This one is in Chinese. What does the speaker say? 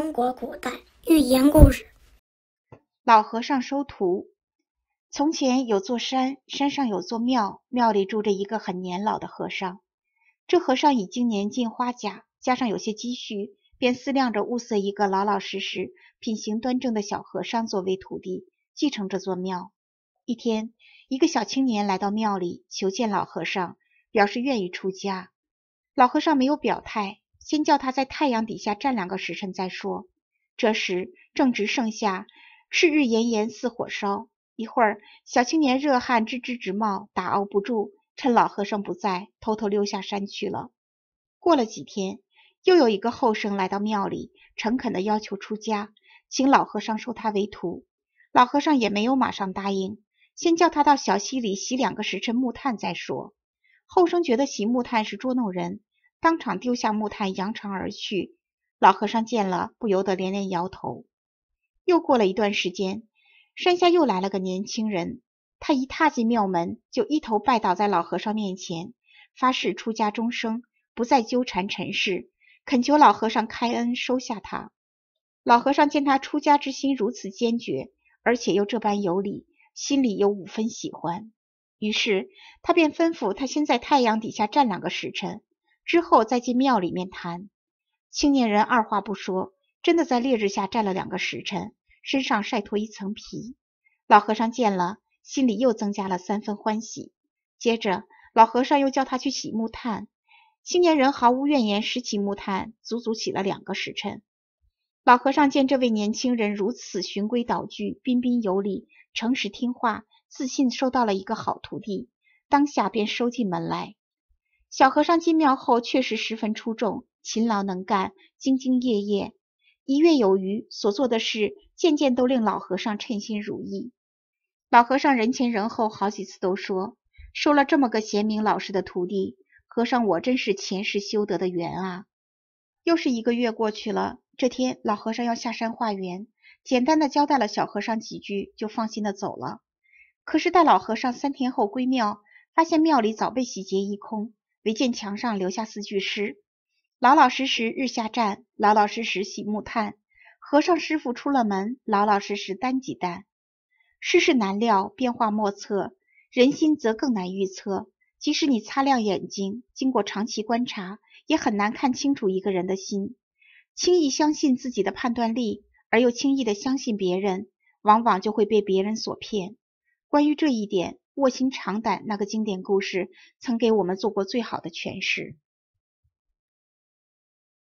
中国古代寓言故事：老和尚收徒。从前有座山，山上有座庙，庙里住着一个很年老的和尚。这和尚已经年近花甲，加上有些积蓄，便思量着物色一个老老实实、品行端正的小和尚作为徒弟，继承这座庙。一天，一个小青年来到庙里求见老和尚，表示愿意出家。老和尚没有表态。先叫他在太阳底下站两个时辰再说。这时正值盛夏，赤日炎炎似火烧。一会儿，小青年热汗直直直冒，打熬不住，趁老和尚不在，偷偷溜下山去了。过了几天，又有一个后生来到庙里，诚恳地要求出家，请老和尚收他为徒。老和尚也没有马上答应，先叫他到小溪里洗两个时辰木炭再说。后生觉得洗木炭是捉弄人。当场丢下木炭，扬长而去。老和尚见了，不由得连连摇头。又过了一段时间，山下又来了个年轻人。他一踏进庙门，就一头拜倒在老和尚面前，发誓出家终生，不再纠缠尘世，恳求老和尚开恩收下他。老和尚见他出家之心如此坚决，而且又这般有理，心里有五分喜欢，于是他便吩咐他先在太阳底下站两个时辰。之后再进庙里面谈。青年人二话不说，真的在烈日下站了两个时辰，身上晒脱一层皮。老和尚见了，心里又增加了三分欢喜。接着，老和尚又叫他去洗木炭。青年人毫无怨言，拾起木炭，足足洗了两个时辰。老和尚见这位年轻人如此循规蹈矩、彬彬有礼、诚实听话、自信，收到了一个好徒弟，当下便收进门来。小和尚进庙后确实十分出众，勤劳能干，兢兢业业。一月有余，所做的事件件都令老和尚称心如意。老和尚人前人后，好几次都说收了这么个贤明老实的徒弟，和尚我真是前世修得的缘啊！又是一个月过去了，这天老和尚要下山化缘，简单的交代了小和尚几句，就放心的走了。可是待老和尚三天后归庙，发现庙里早被洗劫一空。唯见墙上留下四句诗：老老实实日下站，老老实实洗木炭。和尚师傅出了门，老老实实担几担。世事难料，变化莫测，人心则更难预测。即使你擦亮眼睛，经过长期观察，也很难看清楚一个人的心。轻易相信自己的判断力，而又轻易的相信别人，往往就会被别人所骗。关于这一点。卧薪尝胆那个经典故事，曾给我们做过最好的诠释。